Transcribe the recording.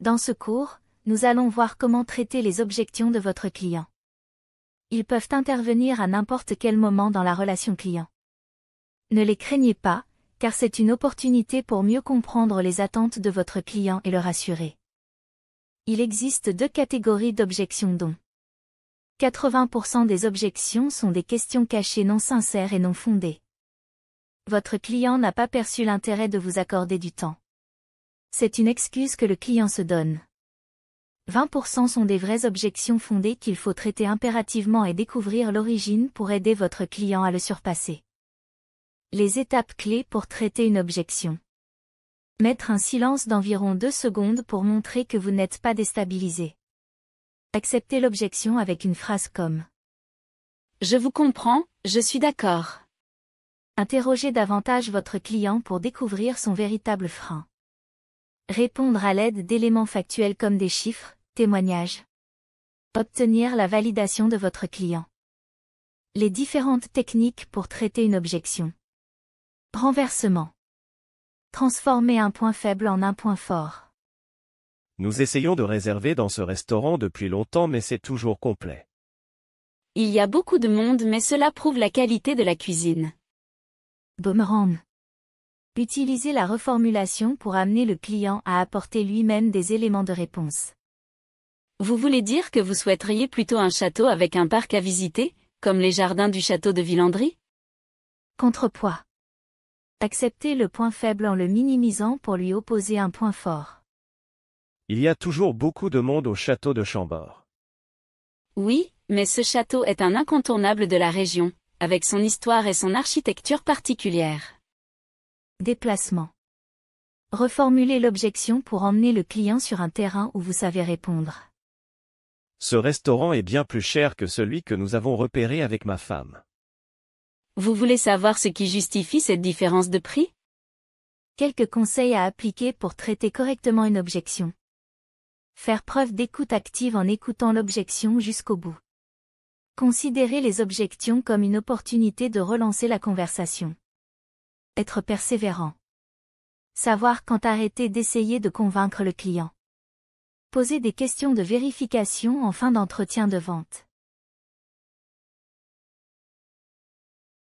Dans ce cours, nous allons voir comment traiter les objections de votre client. Ils peuvent intervenir à n'importe quel moment dans la relation client. Ne les craignez pas, car c'est une opportunité pour mieux comprendre les attentes de votre client et le rassurer. Il existe deux catégories d'objections dont 80% des objections sont des questions cachées non sincères et non fondées. Votre client n'a pas perçu l'intérêt de vous accorder du temps. C'est une excuse que le client se donne. 20% sont des vraies objections fondées qu'il faut traiter impérativement et découvrir l'origine pour aider votre client à le surpasser. Les étapes clés pour traiter une objection. Mettre un silence d'environ 2 secondes pour montrer que vous n'êtes pas déstabilisé. Accepter l'objection avec une phrase comme ⁇ Je vous comprends, je suis d'accord ⁇ Interrogez davantage votre client pour découvrir son véritable frein. Répondre à l'aide d'éléments factuels comme des chiffres, témoignages. Obtenir la validation de votre client. Les différentes techniques pour traiter une objection. Renversement. Transformer un point faible en un point fort. Nous essayons de réserver dans ce restaurant depuis longtemps mais c'est toujours complet. Il y a beaucoup de monde mais cela prouve la qualité de la cuisine. Boomerang. Utilisez la reformulation pour amener le client à apporter lui-même des éléments de réponse. Vous voulez dire que vous souhaiteriez plutôt un château avec un parc à visiter, comme les jardins du château de Villandry Contrepoids. Acceptez le point faible en le minimisant pour lui opposer un point fort. Il y a toujours beaucoup de monde au château de Chambord. Oui, mais ce château est un incontournable de la région, avec son histoire et son architecture particulière. Déplacement. Reformulez l'objection pour emmener le client sur un terrain où vous savez répondre. Ce restaurant est bien plus cher que celui que nous avons repéré avec ma femme. Vous voulez savoir ce qui justifie cette différence de prix Quelques conseils à appliquer pour traiter correctement une objection. Faire preuve d'écoute active en écoutant l'objection jusqu'au bout. Considérez les objections comme une opportunité de relancer la conversation être persévérant. Savoir quand arrêter d'essayer de convaincre le client. Poser des questions de vérification en fin d'entretien de vente.